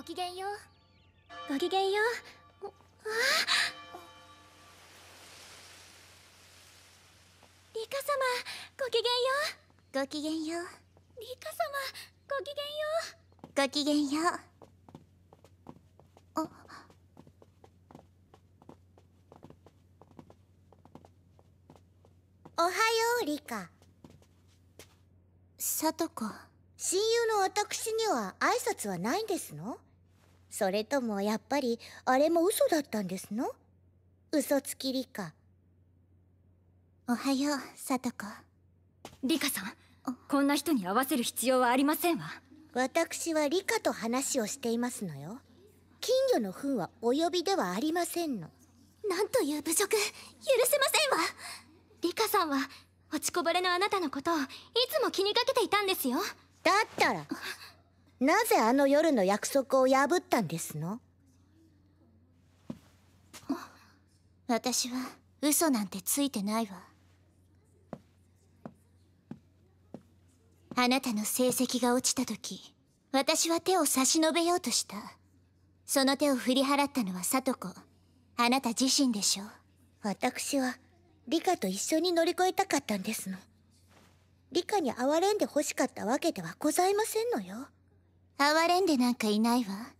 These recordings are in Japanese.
ごきげんようごきげんようあリカ様ごきげんようごきげんようリカ様ごきげんようごきげんようあおはようリカさとこ親友の私には挨拶はないんですのそれともやっぱりあれも嘘だったんですの嘘つきリカおはようとこリカさんこんな人に会わせる必要はありませんわ私はリカと話をしていますのよ金魚の糞はお呼びではありませんのなんという侮辱許せませんわリカさんは落ちこぼれのあなたのことをいつも気にかけていたんですよだったらなぜあの夜の約束を破ったんですの私は嘘なんてついてないわあなたの成績が落ちた時私は手を差し伸べようとしたその手を振り払ったのは里子あなた自身でしょ私はリカと一緒に乗り越えたかったんですのリカに哀れんで欲しかったわけではございませんのよ哀れんでなんかいないわ。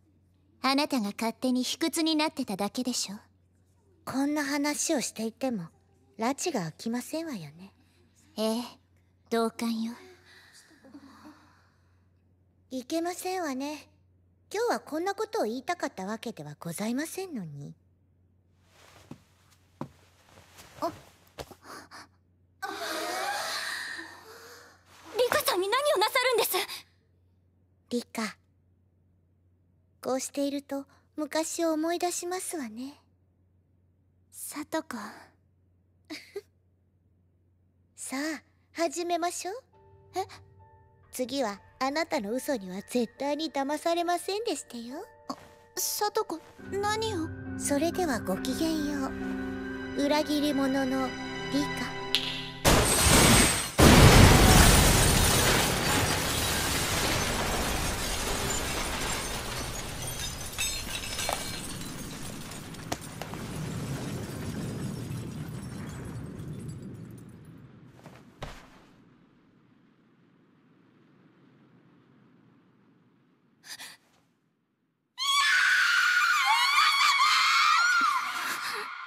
あなたが勝手に卑屈になってただけでしょ。こんな話をしていても、拉致が飽きませんわよね。ええ、同感よ。いけませんわね。今日はこんなことを言いたかったわけではございませんのに。リカこうしていると昔を思い出しますわねさとこ さあ始めましょうえ次はあなたの嘘には絶対に騙されませんでしたよさとこ何をそれではごきげんよう裏切り者のリカ Huh?